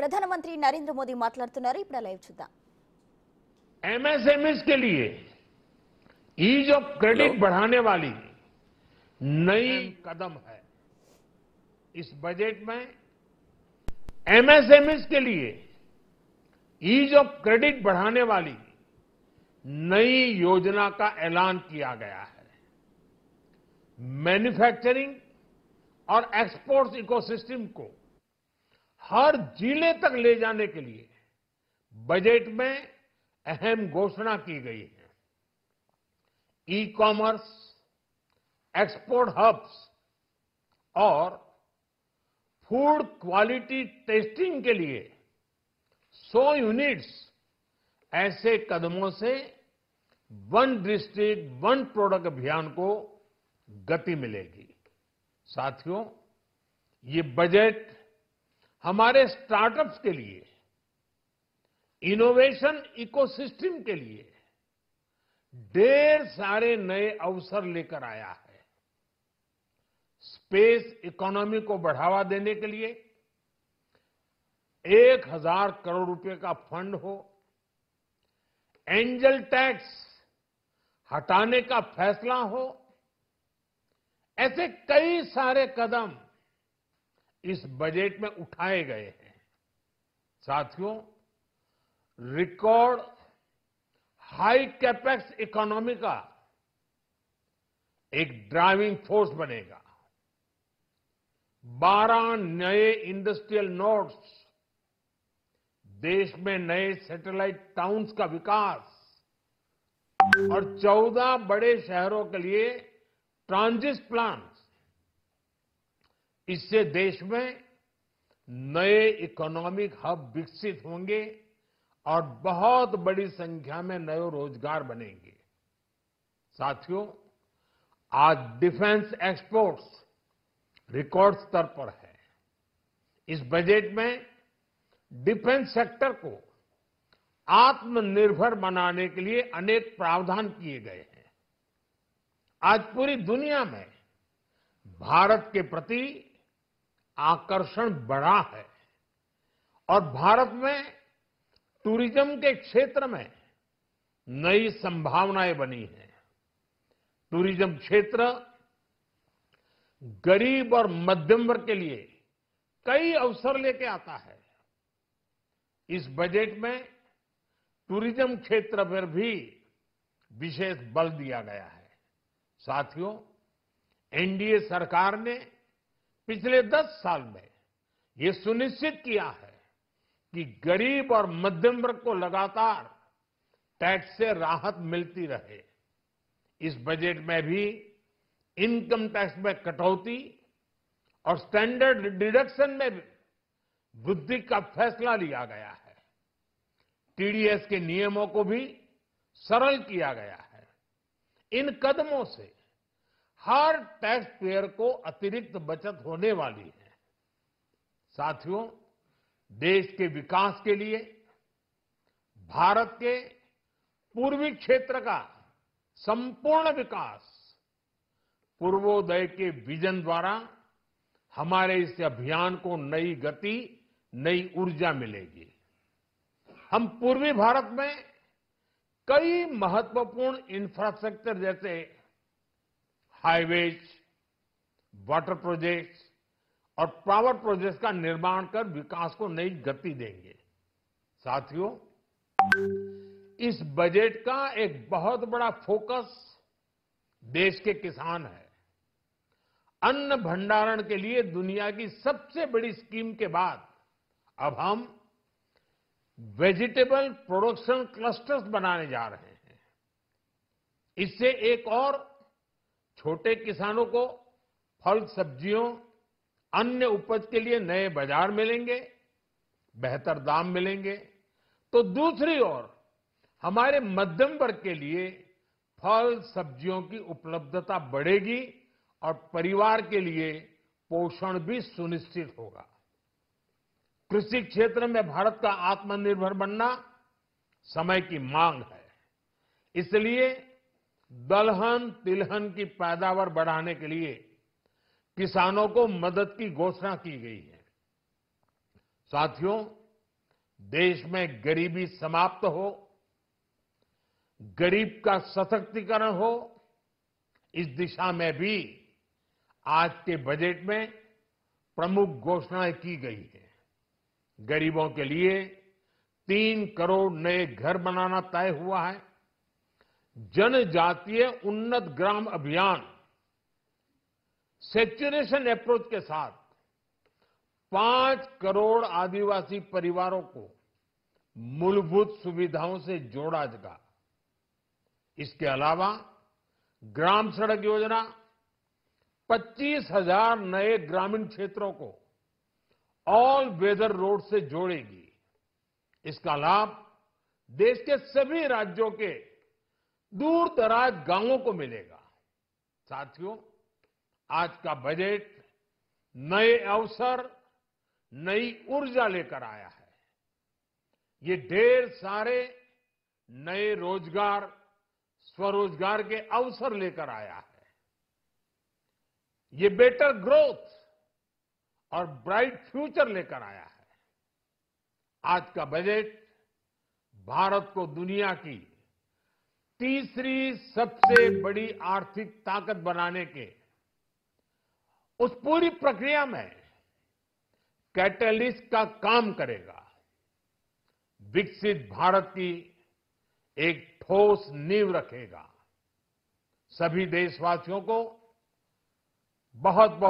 प्रधानमंत्री नरेंद्र मोदी మాట్లాడుతున్నారు एमएसएमएस के लिए ईज ऑफ क्रेडिट बढ़ाने वाली नई कदम है इस बजट में एमएसएमएस के लिए ईज ऑफ क्रेडिट बढ़ाने वाली नई योजना का ऐलान किया गया है मैन्युफैक्चरिंग और एक्सपोर्ट्स इकोसिस्टम को हर जिले तक ले जाने के लिए बजट में अहम घोषणा की गई है ई कॉमर्स एक्सपोर्ट हब्स और फूड क्वालिटी टेस्टिंग के लिए 100 यूनिट्स ऐसे कदमों से वन डिस्ट्रिक्ट वन प्रोडक्ट अभियान को गति मिलेगी साथियों ये बजट हमारे स्टार्टअप्स के लिए इनोवेशन इकोसिस्टम के लिए ढेर सारे नए अवसर लेकर आया है स्पेस इकोनॉमी को बढ़ावा देने के लिए एक हजार करोड़ रुपए का फंड हो एंजल टैक्स हटाने का फैसला हो ऐसे कई सारे कदम इस बजट में उठाए गए हैं साथियों रिकॉर्ड हाई कैपेक्स इकोनॉमी का एक ड्राइविंग फोर्स बनेगा 12 नए इंडस्ट्रियल नोड्स देश में नए सैटेलाइट टाउन्स का विकास और 14 बड़े शहरों के लिए ट्रांजिट प्लांट्स इससे देश में नए इकोनॉमिक हब विकसित होंगे और बहुत बड़ी संख्या में नए रोजगार बनेंगे साथियों आज डिफेंस एक्सपोर्ट्स रिकॉर्ड स्तर पर है इस बजट में डिफेंस सेक्टर को आत्मनिर्भर बनाने के लिए अनेक प्रावधान किए गए हैं आज पूरी दुनिया में भारत के प्रति आकर्षण बढ़ा है और भारत में टूरिज्म के क्षेत्र में नई संभावनाएं बनी हैं टूरिज्म क्षेत्र गरीब और मध्यम वर्ग के लिए कई अवसर लेके आता है इस बजट में टूरिज्म क्षेत्र पर भी विशेष बल दिया गया है साथियों एनडीए सरकार ने पिछले दस साल में ये सुनिश्चित किया है कि गरीब और मध्यम वर्ग को लगातार टैक्स से राहत मिलती रहे इस बजट में भी इनकम टैक्स में कटौती और स्टैंडर्ड डिडक्शन में वृद्धि का फैसला लिया गया है टीडीएस के नियमों को भी सरल किया गया है इन कदमों से हर टैक्स पेयर को अतिरिक्त बचत होने वाली है साथियों देश के विकास के लिए भारत के पूर्वी क्षेत्र का संपूर्ण विकास पूर्वोदय के विजन द्वारा हमारे इस अभियान को नई गति नई ऊर्जा मिलेगी हम पूर्वी भारत में कई महत्वपूर्ण इंफ्रास्ट्रक्चर जैसे हाईवेज वाटर प्रोजेक्ट्स और पावर प्रोजेक्ट्स का निर्माण कर विकास को नई गति देंगे साथियों इस बजट का एक बहुत बड़ा फोकस देश के किसान है अन्न भंडारण के लिए दुनिया की सबसे बड़ी स्कीम के बाद अब हम वेजिटेबल प्रोडक्शन क्लस्टर्स बनाने जा रहे हैं इससे एक और छोटे किसानों को फल सब्जियों अन्य उपज के लिए नए बाजार मिलेंगे बेहतर दाम मिलेंगे तो दूसरी ओर हमारे मध्यम वर्ग के लिए फल सब्जियों की उपलब्धता बढ़ेगी और परिवार के लिए पोषण भी सुनिश्चित होगा कृषि क्षेत्र में भारत का आत्मनिर्भर बनना समय की मांग है इसलिए दलहन तिलहन की पैदावार बढ़ाने के लिए किसानों को मदद की घोषणा की गई है साथियों देश में गरीबी समाप्त हो गरीब का सशक्तिकरण हो इस दिशा में भी आज के बजट में प्रमुख घोषणाएं की गई है गरीबों के लिए तीन करोड़ नए घर बनाना तय हुआ है जनजातीय उन्नत ग्राम अभियान सेचुरेशन अप्रोच के साथ पांच करोड़ आदिवासी परिवारों को मूलभूत सुविधाओं से जोड़ा जाएगा इसके अलावा ग्राम सड़क योजना पच्चीस हजार नए ग्रामीण क्षेत्रों को ऑल वेदर रोड से जोड़ेगी इसका लाभ देश के सभी राज्यों के दूर दराज गांवों को मिलेगा साथियों आज का बजट नए अवसर नई ऊर्जा लेकर आया है ये ढेर सारे नए रोजगार स्वरोजगार के अवसर लेकर आया है ये बेटर ग्रोथ और ब्राइट फ्यूचर लेकर आया है आज का बजट भारत को दुनिया की तीसरी सबसे बड़ी आर्थिक ताकत बनाने के उस पूरी प्रक्रिया में कैटलिस्ट का काम करेगा विकसित भारत की एक ठोस नींव रखेगा सभी देशवासियों को बहुत बहुत